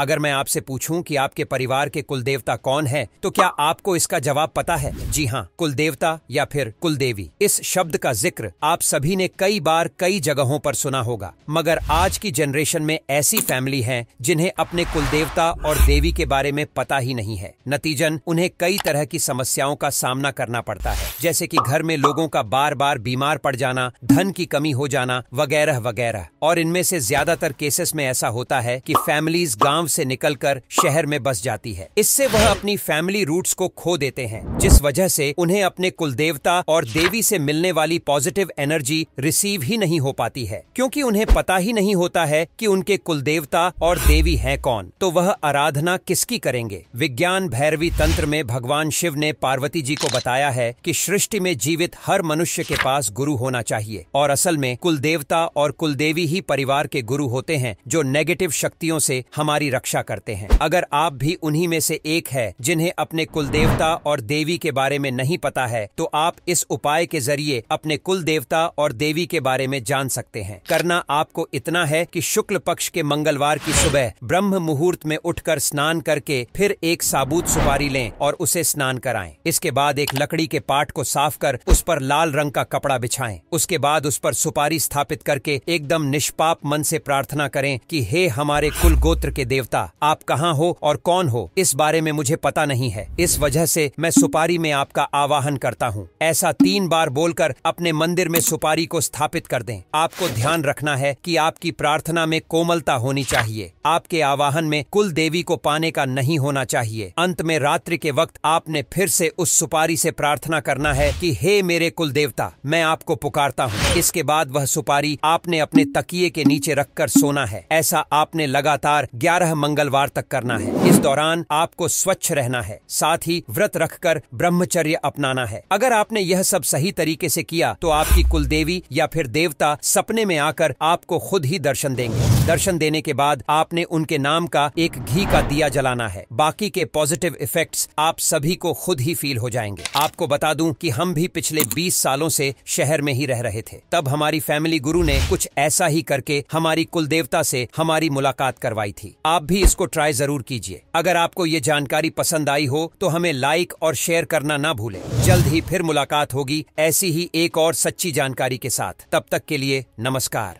अगर मैं आपसे पूछूं कि आपके परिवार के कुल देवता कौन है तो क्या आपको इसका जवाब पता है जी हाँ कुल देवता या फिर कुल देवी इस शब्द का जिक्र आप सभी ने कई बार कई जगहों पर सुना होगा मगर आज की जनरेशन में ऐसी फैमिली है जिन्हें अपने कुल देवता और देवी के बारे में पता ही नहीं है नतीजन उन्हें कई तरह की समस्याओं का सामना करना पड़ता है जैसे की घर में लोगों का बार बार बीमार पड़ जाना धन की कमी हो जाना वगैरह वगैरह और इनमें से ज्यादातर केसेस में ऐसा होता है की फैमिलीज गाँव गांव से निकलकर शहर में बस जाती है इससे वह अपनी फैमिली रूट्स को खो देते हैं जिस वजह से उन्हें अपने कुल देवता और देवी से मिलने वाली पॉजिटिव एनर्जी रिसीव ही नहीं हो पाती है क्योंकि उन्हें पता ही नहीं होता है कि उनके कुल देवता और देवी है कौन तो वह आराधना किसकी करेंगे विज्ञान भैरवी तंत्र में भगवान शिव ने पार्वती जी को बताया है की सृष्टि में जीवित हर मनुष्य के पास गुरु होना चाहिए और असल में कुल देवता और कुल देवी ही परिवार के गुरु होते हैं जो नेगेटिव शक्तियों से हमारी रक्षा करते हैं अगर आप भी उन्हीं में से एक है जिन्हें अपने कुल देवता और देवी के बारे में नहीं पता है तो आप इस उपाय के जरिए अपने कुल देवता और देवी के बारे में जान सकते हैं करना आपको इतना है कि शुक्ल पक्ष के मंगलवार की सुबह ब्रह्म मुहूर्त में उठकर स्नान करके फिर एक साबुत सुपारी लें और उसे स्नान कराएं इसके बाद एक लकड़ी के पाट को साफ कर उस पर लाल रंग का कपड़ा बिछाएं उसके बाद उस पर सुपारी स्थापित करके एकदम निष्पाप मन से प्रार्थना करें कि हे हमारे कुल गोत्र के देव देवता आप कहाँ हो और कौन हो इस बारे में मुझे पता नहीं है इस वजह से मैं सुपारी में आपका आवाहन करता हूँ ऐसा तीन बार बोलकर अपने मंदिर में सुपारी को स्थापित कर दें आपको ध्यान रखना है कि आपकी प्रार्थना में कोमलता होनी चाहिए आपके आवाहन में कुल देवी को पाने का नहीं होना चाहिए अंत में रात्रि के वक्त आपने फिर से उस सुपारी से प्रार्थना करना है कि हे मेरे कुल देवता मैं आपको पुकारता हूँ इसके बाद वह सुपारी आपने अपने तकिए के नीचे रखकर सोना है ऐसा आपने लगातार ग्यारह यह मंगलवार तक करना है इस दौरान आपको स्वच्छ रहना है साथ ही व्रत रखकर ब्रह्मचर्य अपनाना है अगर आपने यह सब सही तरीके से किया तो आपकी कुल देवी या फिर देवता सपने में आकर आपको खुद ही दर्शन देंगे दर्शन देने के बाद आपने उनके नाम का एक घी का दिया जलाना है बाकी के पॉजिटिव इफेक्ट्स आप सभी को खुद ही फील हो जाएंगे आपको बता दूं कि हम भी पिछले 20 सालों से शहर में ही रह रहे थे तब हमारी फैमिली गुरु ने कुछ ऐसा ही करके हमारी कुल देवता से हमारी मुलाकात करवाई थी आप आप भी इसको ट्राई जरूर कीजिए अगर आपको ये जानकारी पसंद आई हो तो हमें लाइक और शेयर करना ना भूलें जल्द ही फिर मुलाकात होगी ऐसी ही एक और सच्ची जानकारी के साथ तब तक के लिए नमस्कार